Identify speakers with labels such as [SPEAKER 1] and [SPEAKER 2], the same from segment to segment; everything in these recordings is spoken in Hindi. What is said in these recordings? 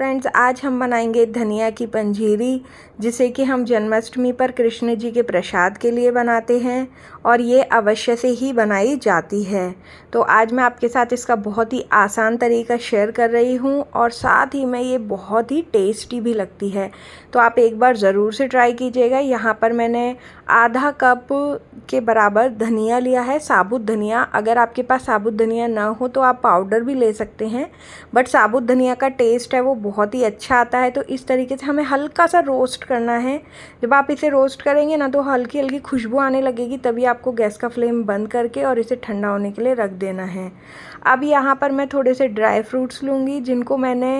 [SPEAKER 1] फ्रेंड्स आज हम बनाएंगे धनिया की पंजीरी जिसे कि हम जन्माष्टमी पर कृष्ण जी के प्रसाद के लिए बनाते हैं और ये अवश्य से ही बनाई जाती है तो आज मैं आपके साथ इसका बहुत ही आसान तरीका शेयर कर रही हूँ और साथ ही में ये बहुत ही टेस्टी भी लगती है तो आप एक बार ज़रूर से ट्राई कीजिएगा यहाँ पर मैंने आधा कप के बराबर धनिया लिया है साबुत धनिया अगर आपके पास साबुत धनिया ना हो तो आप पाउडर भी ले सकते हैं बट साबुत धनिया का टेस्ट है वो बहुत ही अच्छा आता है तो इस तरीके से हमें हल्का सा रोस्ट करना है जब आप इसे रोस्ट करेंगे ना तो हल्की हल्की खुशबू आने लगेगी तभी आपको गैस का फ्लेम बंद करके और इसे ठंडा होने के लिए रख देना है अब यहाँ पर मैं थोड़े से ड्राई फ्रूट्स लूँगी जिनको मैंने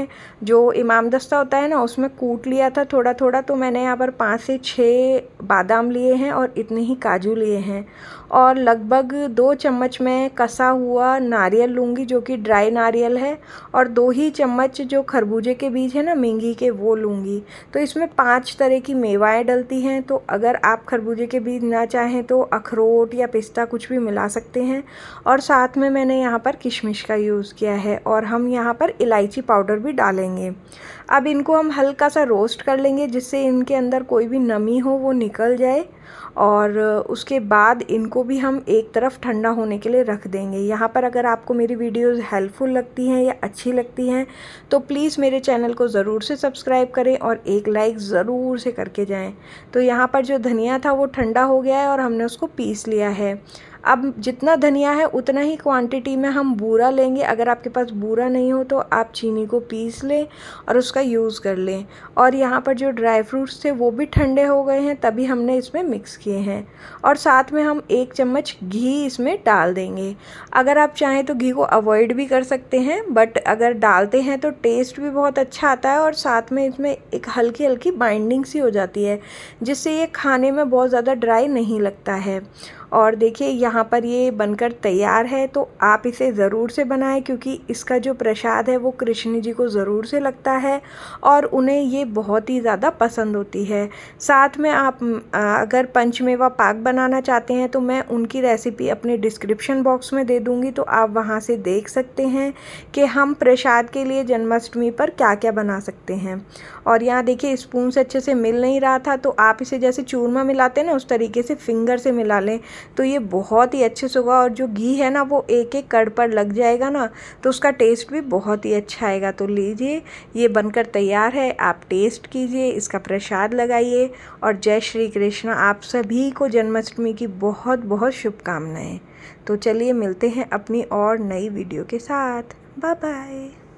[SPEAKER 1] जो इमाम दस्ता होता है ना उसमें कूट लिया था थोड़ा थोड़ा तो मैंने यहाँ पर पाँच से छः बादाम लिए हैं और इतने ही काजू लिए हैं और लगभग दो चम्मच मैं कसा हुआ नारियल लूँगी जो कि ड्राई नारियल है और दो ही चम्मच जो खरबूजे खरबूजे के बीज है ना मेंगी के वो लूँगी तो इसमें पाँच तरह की मेवाएँ डलती हैं तो अगर आप खरबूजे के बीज ना चाहें तो अखरोट या पिस्ता कुछ भी मिला सकते हैं और साथ में मैंने यहाँ पर किशमिश का यूज़ किया है और हम यहाँ पर इलायची पाउडर भी डालेंगे अब इनको हम हल्का सा रोस्ट कर लेंगे जिससे इनके अंदर कोई भी नमी हो वो निकल जाए और उसके बाद इनको भी हम एक तरफ ठंडा होने के लिए रख देंगे यहाँ पर अगर आपको मेरी वीडियोस हेल्पफुल लगती हैं या अच्छी लगती हैं तो प्लीज़ मेरे चैनल को ज़रूर से सब्सक्राइब करें और एक लाइक ज़रूर से करके जाएँ तो यहाँ पर जो धनिया था वो ठंडा हो गया है और हमने उसको पीस लिया है अब जितना धनिया है उतना ही क्वांटिटी में हम बूरा लेंगे अगर आपके पास बूरा नहीं हो तो आप चीनी को पीस लें और उसका यूज़ कर लें और यहाँ पर जो ड्राई फ्रूट्स थे वो भी ठंडे हो गए हैं तभी हमने इसमें मिक्स किए हैं और साथ में हम एक चम्मच घी इसमें डाल देंगे अगर आप चाहें तो घी को अवॉइड भी कर सकते हैं बट अगर डालते हैं तो टेस्ट भी बहुत अच्छा आता है और साथ में इसमें एक हल्की हल्की बाइंडिंग सी हो जाती है जिससे ये खाने में बहुत ज़्यादा ड्राई नहीं लगता है और देखिए यहाँ पर ये बनकर तैयार है तो आप इसे ज़रूर से बनाएं क्योंकि इसका जो प्रसाद है वो कृष्ण जी को ज़रूर से लगता है और उन्हें ये बहुत ही ज़्यादा पसंद होती है साथ में आप अगर पंचमेवा पाक बनाना चाहते हैं तो मैं उनकी रेसिपी अपने डिस्क्रिप्शन बॉक्स में दे दूँगी तो आप वहाँ से देख सकते हैं कि हम प्रसाद के लिए जन्माष्टमी पर क्या क्या बना सकते हैं और यहाँ देखिए स्पून से अच्छे से मिल नहीं रहा था तो आप इसे जैसे चूरमा मिलाते हैं ना उस तरीके से फिंगर से मिला लें तो ये बहुत ही अच्छे से होगा और जो घी है ना वो एक एक कड़ पर लग जाएगा ना तो उसका टेस्ट भी बहुत ही अच्छा आएगा तो लीजिए ये बनकर तैयार है आप टेस्ट कीजिए इसका प्रसाद लगाइए और जय श्री कृष्ण आप सभी को जन्माष्टमी की बहुत बहुत शुभकामनाएं तो चलिए मिलते हैं अपनी और नई वीडियो के साथ बाय बाय